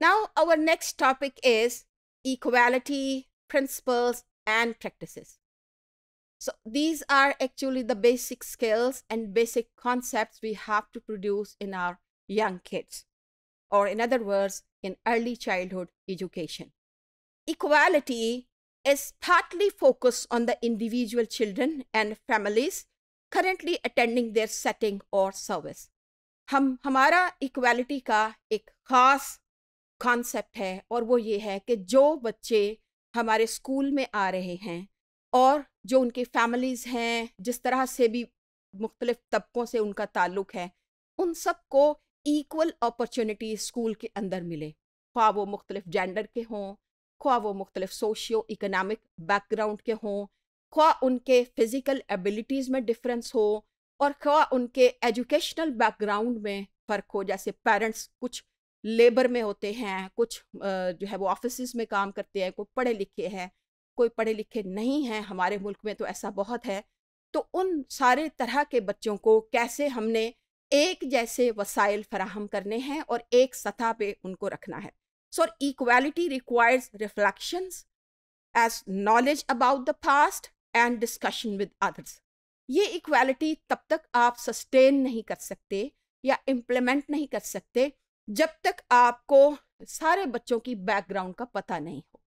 Now, our next topic is equality principles and practices. So these are actually the basic skills and basic concepts we have to produce in our young kids, or in other words, in early childhood education. Equality is partly focused on the individual children and families currently attending their setting or service. हम हमारा equality का एक खास concept है और वो ये है कि जो बच्चे हमारे स्कूल में आ रहे हैं और जो उनके फैमिलीज़ हैं जिस तरह से भी मुख्तलिफ तबकों से उनका ताल्लुक है उन सब को इक्वल अपॉर्चुनिटी स्कूल के अंदर मिले ख्वा वो मुख्तलिफ जेंडर के हों ख्वा वो मुख्तलिफ सोशियो इकनॉमिक बैकग्राउंड के हों ख्वा उनके फ़िज़िकल एबिलिटीज़ में डिफरेंस हो और ख्वा उनके एजुकेशनल बैकग्राउंड में फ़र्क हो जैसे पेरेंट्स कुछ लेबर में होते हैं कुछ जो है वो ऑफिस में काम करते हैं कोई पढ़े लिखे हैं कोई पढ़े लिखे नहीं हैं हमारे मुल्क में तो ऐसा बहुत है तो उन सारे तरह के बच्चों को कैसे हमने एक जैसे वसाइल फराहम करने हैं और एक सतह पे उनको रखना है so equality requires reflection as knowledge about the past and discussion with others ये इक्वालिटी तब तक आप सस्टेन नहीं कर सकते या इम्प्लीमेंट नहीं कर सकते जब तक आपको सारे बच्चों की बैकग्राउंड का पता नहीं हो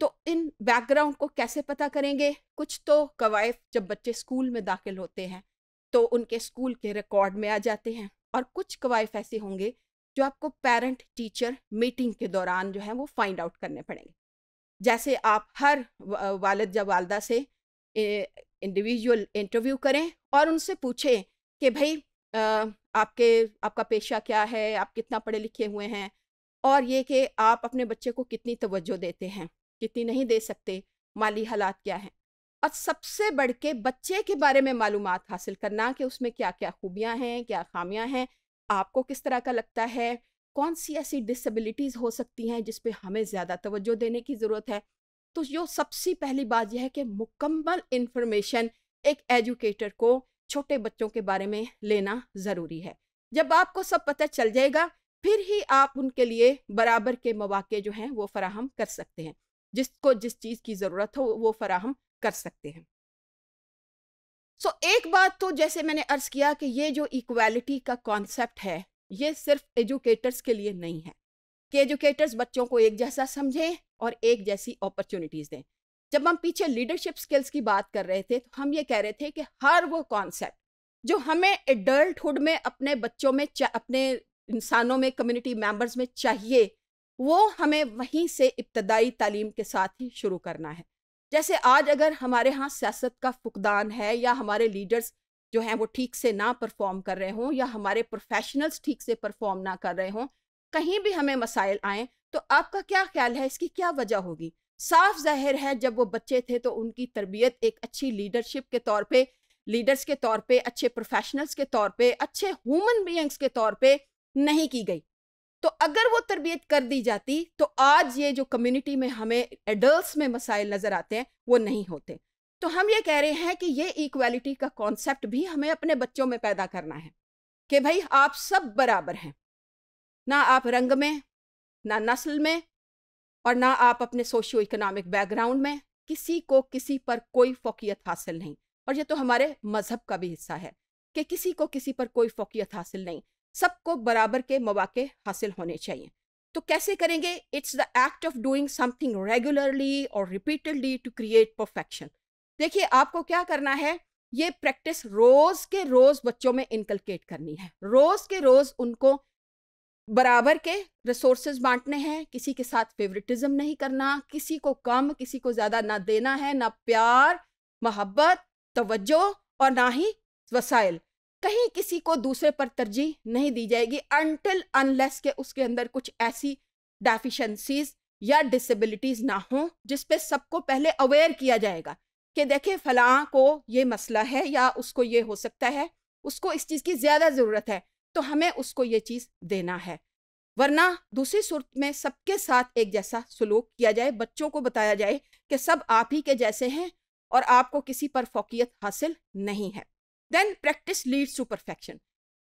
तो इन बैकग्राउंड को कैसे पता करेंगे कुछ तो कवायफ जब बच्चे स्कूल में दाखिल होते हैं तो उनके स्कूल के रिकॉर्ड में आ जाते हैं और कुछ कवायफ ऐसे होंगे जो आपको पेरेंट टीचर मीटिंग के दौरान जो है वो फाइंड आउट करने पड़ेंगे जैसे आप हर वालद या वालदा से इंडिविजुअल इंटरव्यू करें और उनसे पूछें कि भाई आपके आपका पेशा क्या है आप कितना पढ़े लिखे हुए हैं और ये कि आप अपने बच्चे को कितनी तवज्जो देते हैं कितनी नहीं दे सकते माली हालात क्या हैं और सबसे बढ़ के बच्चे के बारे में मालूम हासिल करना कि उसमें क्या क्या खूबियाँ हैं क्या खामियाँ हैं आपको किस तरह का लगता है कौन सी ऐसी डिसबिलिटीज़ हो सकती हैं जिस पे हमें ज़्यादा तवज्जो देने की ज़रूरत है तो जो सबसे पहली बात यह है कि मुकम्मल इन्फॉर्मेशन एक एजुकेटर को छोटे बच्चों के बारे में लेना ज़रूरी है जब आपको सब पता चल जाएगा फिर ही आप उनके लिए बराबर के मौाक़े जो हैं वो फराहम कर सकते हैं जिसको जिस चीज़ की ज़रूरत हो वो फराहम कर सकते हैं सो so, एक बात तो जैसे मैंने अर्ज़ किया कि ये जो इक्वालिटी का कॉन्सेप्ट है ये सिर्फ एजुकेटर्स के लिए नहीं है कि एजुकेटर्स बच्चों को एक जैसा समझें और एक जैसी अपॉर्चुनिटीज़ दें जब हम पीछे लीडरशिप स्किल्स की बात कर रहे थे तो हम ये कह रहे थे कि हर वो कॉन्सेप्ट जो हमें एडल्टहुड में अपने बच्चों में अपने इंसानों में कम्युनिटी मेम्बर्स में चाहिए वो हमें वहीं से इब्तदाई तालीम के साथ ही शुरू करना है जैसे आज अगर हमारे यहाँ सियासत का फुकदान है या हमारे लीडर्स जो हैं वो ठीक से ना परफॉर्म कर रहे हों या हमारे प्रोफेशनल्स ठीक से परफॉर्म ना कर रहे हों कहीं भी हमें मसाइल आएँ तो आपका क्या ख्याल है इसकी क्या वजह होगी साफ जाहिर है जब वो बच्चे थे तो उनकी तरबियत एक अच्छी लीडरशिप के तौर पे लीडर्स के तौर पे अच्छे प्रोफेशनल्स के तौर पे अच्छे ह्यूमन बींग्स के तौर पे नहीं की गई तो अगर वो तरबियत कर दी जाती तो आज ये जो कम्युनिटी में हमें एडल्ट में मसाइल नज़र आते हैं वो नहीं होते तो हम ये कह रहे हैं कि ये इक्वालिटी का कॉन्सेप्ट भी हमें अपने बच्चों में पैदा करना है कि भाई आप सब बराबर हैं ना आप रंग में ना नस्ल में और ना आप अपने सोशियो इकोनॉमिक बैकग्राउंड में किसी को किसी पर कोई फोकियत हासिल नहीं और ये तो हमारे मज़हब का भी हिस्सा है कि किसी को किसी पर कोई फोकियत हासिल नहीं सबको बराबर के मौाक़े हासिल होने चाहिए तो कैसे करेंगे it's the act of doing something regularly और रिपीटेडली टू क्रिएट परफेक्शन देखिए आपको क्या करना है ये प्रैक्टिस रोज के रोज बच्चों में इनकलकेट करनी है रोज के रोज उनको बराबर के रिसोर्सेज बांटने हैं किसी के साथ फेवरेटिज्म नहीं करना किसी को कम किसी को ज़्यादा ना देना है ना प्यार मोहब्बत तवज्जो और ना ही वसाइल कहीं किसी को दूसरे पर तरजीह नहीं दी जाएगी अनटिल अनलेस के उसके अंदर कुछ ऐसी डेफिशेंसीज या डिसेबिलिटीज़ ना हो जिस पे सबको पहले अवेयर किया जाएगा कि देखे फलां को ये मसला है या उसको ये हो सकता है उसको इस चीज़ की ज़्यादा ज़रूरत है तो हमें उसको ये चीज़ देना है वरना दूसरी सूरत में सबके साथ एक जैसा सलूक किया जाए बच्चों को बताया जाए कि सब आप ही के जैसे हैं और आपको किसी पर फोकियत हासिल नहीं है then practice leads to perfection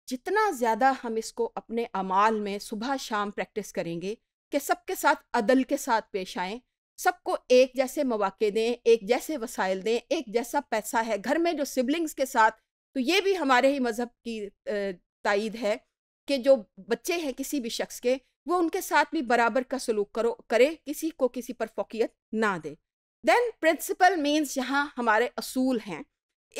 जितना ज़्यादा हम इसको अपने अमाल में सुबह शाम प्रैक्टिस करेंगे कि सबके साथ अदल के साथ पेश आए सबको एक जैसे मौाक़े दें एक जैसे वसाइल दें एक जैसा पैसा है घर में जो सिबलिंग्स के साथ तो ये भी हमारे ही मज़हब की तइद है कि जो बच्चे हैं किसी भी शख्स के वो उनके साथ भी बराबर का सलूक करो करे किसी को किसी पर फोकियत ना दे देन प्रिंसिपल मीन्स यहाँ हमारे असूल हैं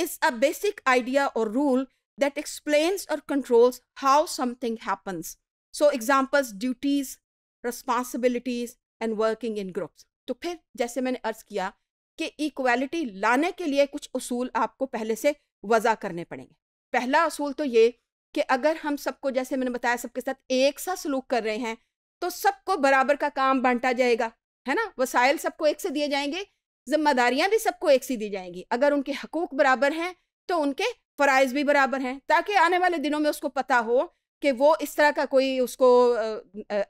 इज़ अ बेसिक आइडिया और रूल दैट एक्सप्लेन और controls how something happens so examples duties responsibilities and working in groups तो फिर जैसे मैंने अर्ज किया कि इक्वालिटी लाने के लिए कुछ असूल आपको पहले से वज़ा करने पड़ेंगे पहला असूल तो ये कि अगर हम सबको जैसे मैंने बताया सबके साथ एक सा सलूक कर रहे हैं तो सबको बराबर का काम बांटा जाएगा है ना वसाइल सबको एक से दिए जाएंगे जिम्मेदारियां भी सबको एक सी दी जाएंगी अगर उनके हकूक बराबर हैं तो उनके फ़राइज़ भी बराबर हैं ताकि आने वाले दिनों में उसको पता हो कि वो इस तरह का कोई उसको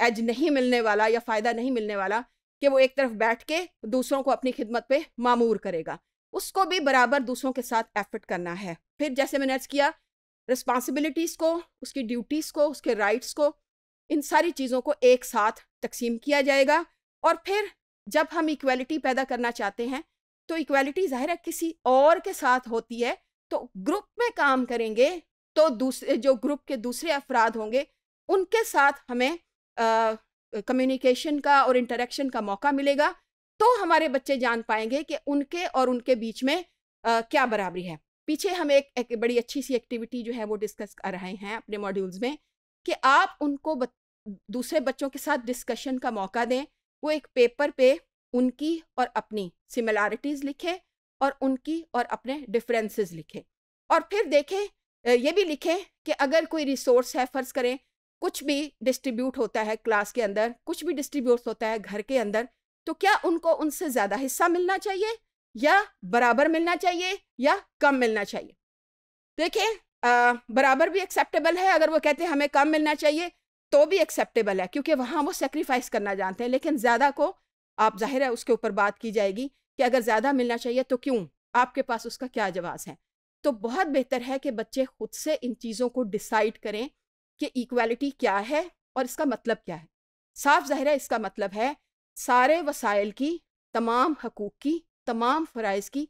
एज नहीं मिलने वाला या फ़ायदा नहीं मिलने वाला कि वो एक तरफ बैठ के दूसरों को अपनी खिदमत पे मामूर करेगा उसको भी बराबर दूसरों के साथ एफर्ट करना है फिर जैसे मैंने अर्ज किया रिस्पॉन्सिबिलिटीज़ को उसकी ड्यूटीज़ को उसके राइट्स को इन सारी चीज़ों को एक साथ तकसीम किया जाएगा और फिर जब हम इक्वलिटी पैदा करना चाहते हैं तो इक्वलिटी ज़ाहिर है किसी और के साथ होती है तो ग्रुप में काम करेंगे तो दूसरे जो ग्रुप के दूसरे अफराद होंगे उनके साथ हमें कम्युनिकेशन का और इंटरेक्शन का मौका मिलेगा तो हमारे बच्चे जान पाएंगे कि उनके और उनके बीच में आ, क्या बराबरी है पीछे हम एक, एक बड़ी अच्छी सी एक्टिविटी जो है वो डिस्कस कर रहे हैं अपने मॉड्यूल्स में कि आप उनको दूसरे बच्चों के साथ डिस्कशन का मौका दें वो एक पेपर पे उनकी और अपनी सिमिलैरिटीज़ लिखें और उनकी और अपने डिफरेंसेस लिखें और फिर देखें ये भी लिखें कि अगर कोई रिसोर्स है फ़र्ज़ करें कुछ भी डिस्ट्रीब्यूट होता है क्लास के अंदर कुछ भी डिस्ट्रीब्यूट होता है घर के अंदर तो क्या उनको उनसे ज़्यादा हिस्सा मिलना चाहिए या बराबर मिलना चाहिए या कम मिलना चाहिए देखिए बराबर भी एक्सेप्टेबल है अगर वो कहते हैं हमें कम मिलना चाहिए तो भी एक्सेप्टेबल है क्योंकि वहाँ वो सेक्रीफाइस करना जानते हैं लेकिन ज़्यादा को आप जाहिर है उसके ऊपर बात की जाएगी कि अगर ज़्यादा मिलना चाहिए तो क्यों आपके पास उसका क्या जवाब है तो बहुत बेहतर है कि बच्चे खुद से इन चीज़ों को डिसाइड करें कि इक्वालिटी क्या है और इसका मतलब क्या है साफ जाहिर है इसका मतलब है सारे वसाइल की तमाम हकूक़ की तमाम फ़राइज़ की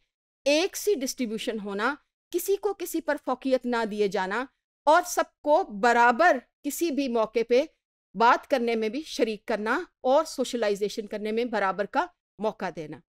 एक सी डिस्ट्रीब्यूशन होना किसी को किसी पर फोकियत ना दिए जाना और सबको बराबर किसी भी मौके पे बात करने में भी शरीक करना और सोशलाइजेशन करने में बराबर का मौका देना